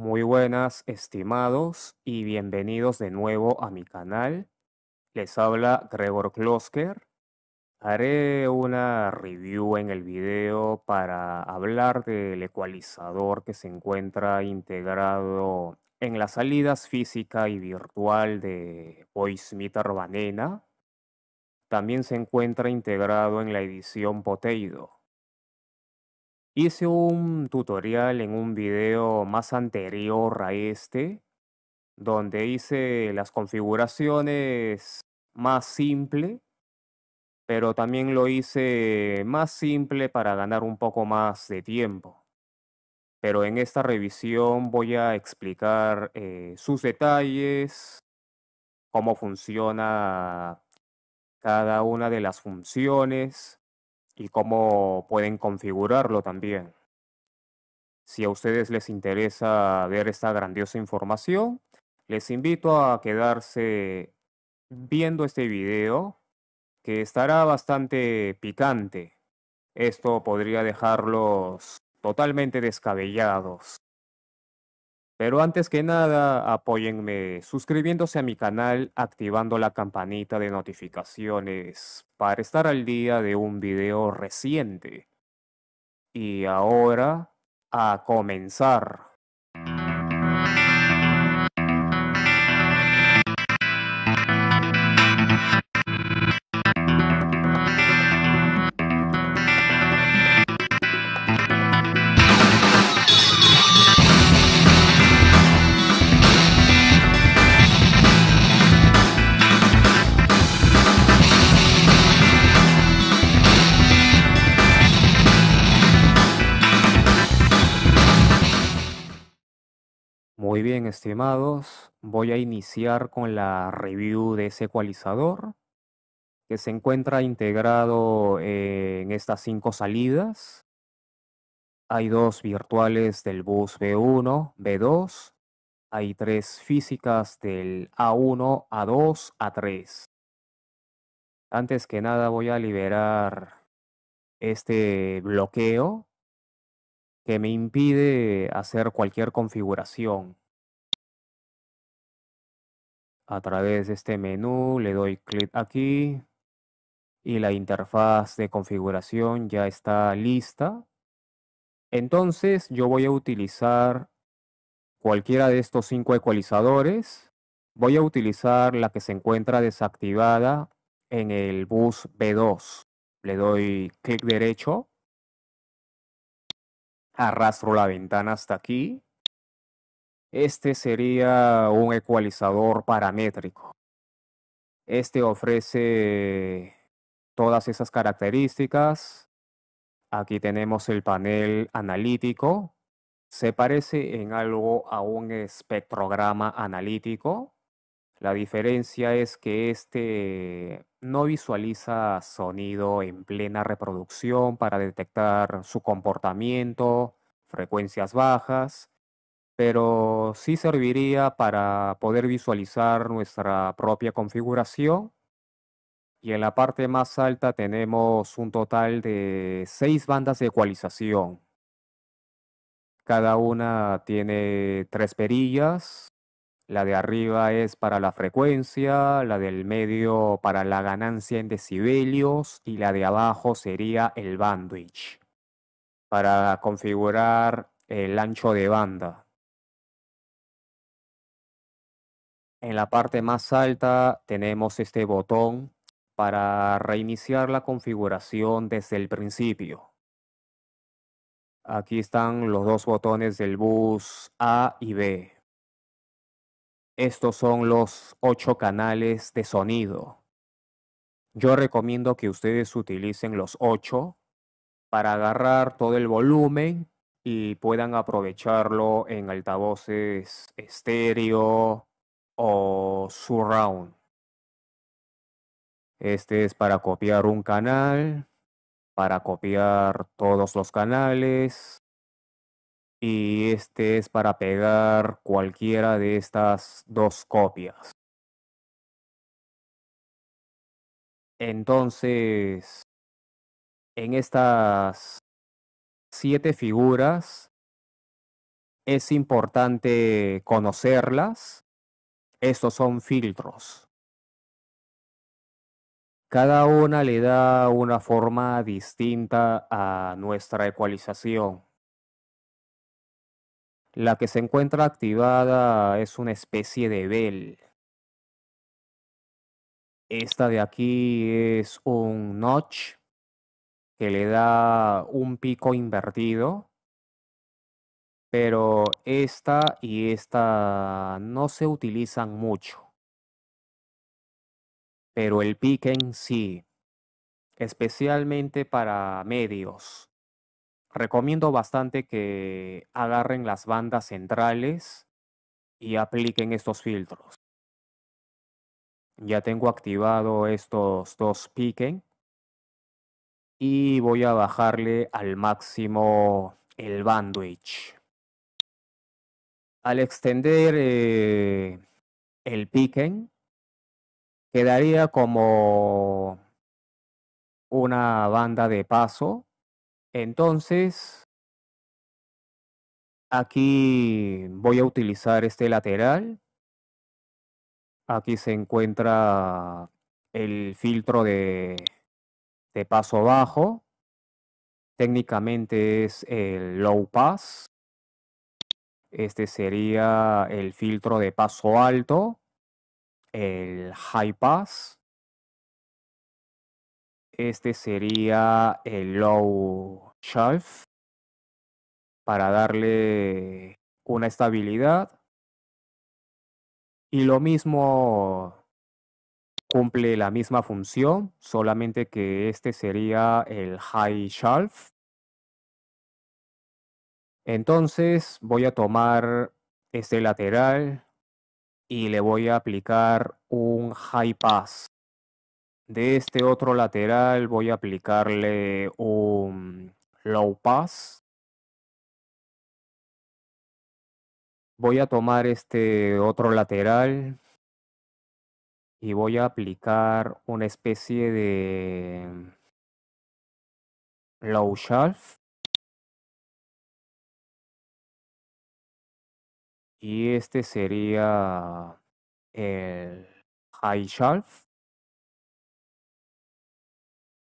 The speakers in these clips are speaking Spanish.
Muy buenas, estimados, y bienvenidos de nuevo a mi canal. Les habla Gregor Klosker. Haré una review en el video para hablar del ecualizador que se encuentra integrado en las salidas física y virtual de VoiceMeter Banana. También se encuentra integrado en la edición Poteido. Hice un tutorial en un video más anterior a este, donde hice las configuraciones más simple, pero también lo hice más simple para ganar un poco más de tiempo. Pero en esta revisión voy a explicar eh, sus detalles, cómo funciona cada una de las funciones y cómo pueden configurarlo también. Si a ustedes les interesa ver esta grandiosa información, les invito a quedarse viendo este video que estará bastante picante. Esto podría dejarlos totalmente descabellados. Pero antes que nada, apóyenme suscribiéndose a mi canal, activando la campanita de notificaciones para estar al día de un video reciente. Y ahora, a comenzar. bien, estimados, voy a iniciar con la review de ese ecualizador que se encuentra integrado en estas cinco salidas. Hay dos virtuales del bus B1, B2, hay tres físicas del A1, A2, A3. Antes que nada voy a liberar este bloqueo que me impide hacer cualquier configuración a través de este menú le doy clic aquí y la interfaz de configuración ya está lista. Entonces yo voy a utilizar cualquiera de estos cinco ecualizadores. Voy a utilizar la que se encuentra desactivada en el bus B2. Le doy clic derecho, arrastro la ventana hasta aquí este sería un ecualizador paramétrico. Este ofrece todas esas características. Aquí tenemos el panel analítico. Se parece en algo a un espectrograma analítico. La diferencia es que este no visualiza sonido en plena reproducción para detectar su comportamiento, frecuencias bajas pero sí serviría para poder visualizar nuestra propia configuración. Y en la parte más alta tenemos un total de seis bandas de ecualización. Cada una tiene tres perillas. La de arriba es para la frecuencia, la del medio para la ganancia en decibelios y la de abajo sería el bandwidth para configurar el ancho de banda. En la parte más alta tenemos este botón para reiniciar la configuración desde el principio. Aquí están los dos botones del bus A y B. Estos son los ocho canales de sonido. Yo recomiendo que ustedes utilicen los ocho para agarrar todo el volumen y puedan aprovecharlo en altavoces estéreo, o surround. Este es para copiar un canal, para copiar todos los canales. Y este es para pegar cualquiera de estas dos copias. Entonces, en estas siete figuras es importante conocerlas estos son filtros. Cada una le da una forma distinta a nuestra ecualización. La que se encuentra activada es una especie de bell. Esta de aquí es un notch que le da un pico invertido pero esta y esta no se utilizan mucho. Pero el piquen sí, especialmente para medios. Recomiendo bastante que agarren las bandas centrales y apliquen estos filtros. Ya tengo activado estos dos piquen y voy a bajarle al máximo el bandwidth al extender eh, el piquen, quedaría como una banda de paso. Entonces, aquí voy a utilizar este lateral. Aquí se encuentra el filtro de, de paso bajo. Técnicamente es el low pass. Este sería el filtro de paso alto, el high pass. Este sería el low shelf para darle una estabilidad. Y lo mismo cumple la misma función, solamente que este sería el high shelf entonces voy a tomar este lateral y le voy a aplicar un high pass. De este otro lateral voy a aplicarle un low pass. Voy a tomar este otro lateral y voy a aplicar una especie de low shelf. Y este sería el High Shelf.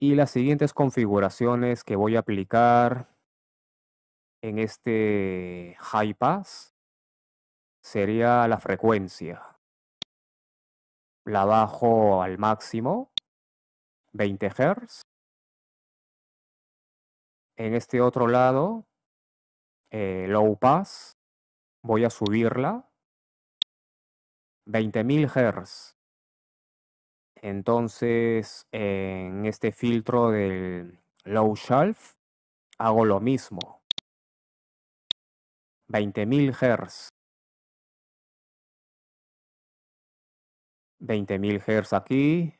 Y las siguientes configuraciones que voy a aplicar en este High Pass sería la frecuencia. La bajo al máximo, 20 Hz. En este otro lado, eh, Low Pass, Voy a subirla. 20.000 Hz. Entonces, en este filtro del low shelf, hago lo mismo. 20.000 Hz. 20.000 Hz aquí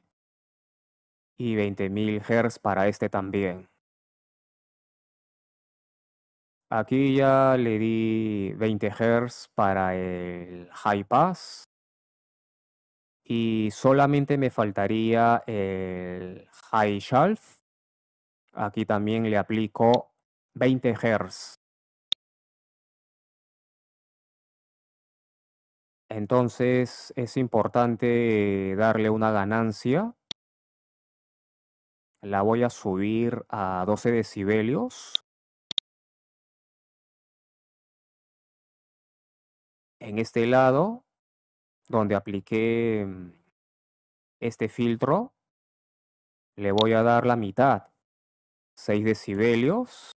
y 20.000 Hz para este también. Aquí ya le di 20 Hz para el high pass. Y solamente me faltaría el high shelf. Aquí también le aplico 20 Hz. Entonces es importante darle una ganancia. La voy a subir a 12 decibelios. en este lado donde apliqué mm, este filtro, le voy a dar la mitad, 6 decibelios.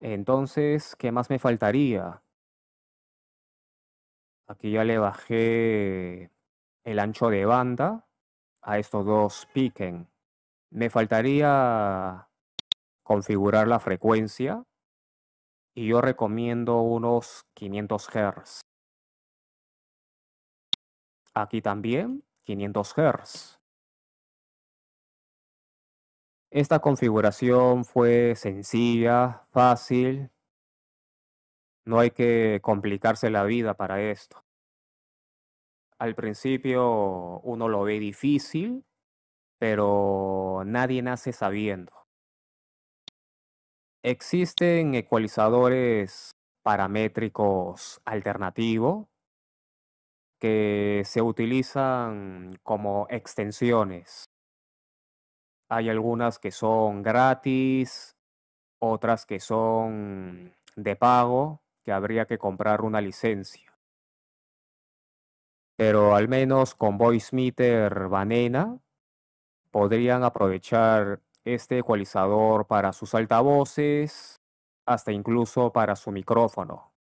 Entonces, ¿qué más me faltaría? Aquí ya le bajé el ancho de banda a estos dos piquen. Me faltaría configurar la frecuencia y yo recomiendo unos 500 Hz. Aquí también 500 Hz. Esta configuración fue sencilla, fácil. No hay que complicarse la vida para esto. Al principio uno lo ve difícil, pero nadie nace sabiendo. Existen ecualizadores paramétricos alternativos que se utilizan como extensiones. Hay algunas que son gratis, otras que son de pago, que habría que comprar una licencia. Pero al menos con VoiceMeter Vanena podrían aprovechar este ecualizador para sus altavoces, hasta incluso para su micrófono.